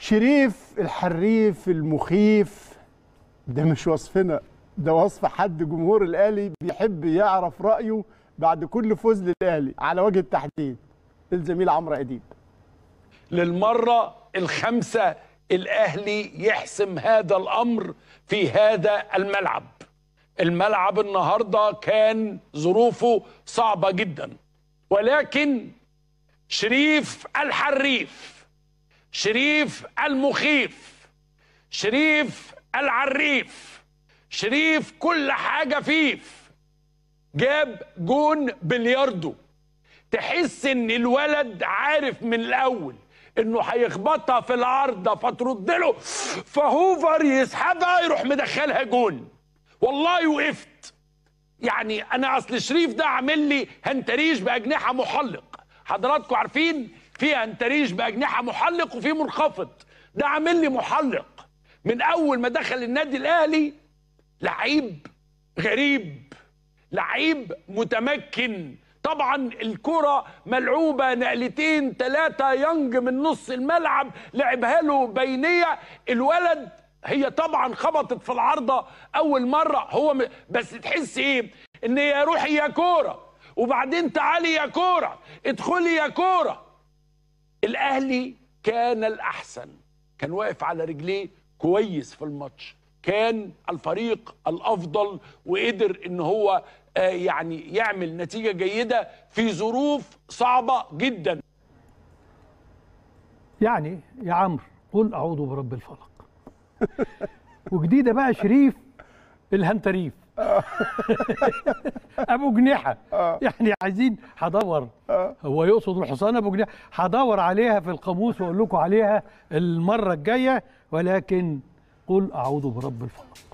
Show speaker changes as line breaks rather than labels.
شريف الحريف المخيف ده مش وصفنا ده وصف حد جمهور الاهلي بيحب يعرف رايه بعد كل فوز للاهلي على وجه التحديد الزميل عمرو اديب
للمره الخامسه الاهلي يحسم هذا الامر في هذا الملعب الملعب النهارده كان ظروفه صعبه جدا ولكن شريف الحريف شريف المخيف شريف العريف شريف كل حاجة فيف جاب جون بلياردو تحس ان الولد عارف من الاول انه هيخبطها في العارضه فترد له فهوفر يسحبها يروح مدخلها جون والله وقفت يعني انا اصل شريف ده عامل لي هنتريش باجنحه محلق حضراتكم عارفين في انتريش باجنحه محلق وفي منخفض ده عامل لي محلق من اول ما دخل النادي الاهلي لعيب غريب لعيب متمكن طبعا الكرة ملعوبة نقلتين ثلاثة ينج من نص الملعب لعبها له بينية الولد هي طبعا خبطت في العارضة أول مرة هو م... بس تحس إيه إن يا روحي يا كورة وبعدين تعالي يا كورة ادخلي يا كورة الاهلي كان الاحسن كان واقف على رجليه كويس في الماتش كان الفريق الافضل وقدر ان هو آه، يعني يعمل نتيجه جيده في ظروف صعبه جدا
يعني يا عمرو قل اعوذ برب الفلق وجديده بقى شريف الهنتريف ابو جنيحه آه. يعني عايزين هدور آه. هو يقصد الحصان ابو جنيحه هدور عليها في القاموس واقول لكم عليها المره الجايه ولكن قل اعوذ برب الفلق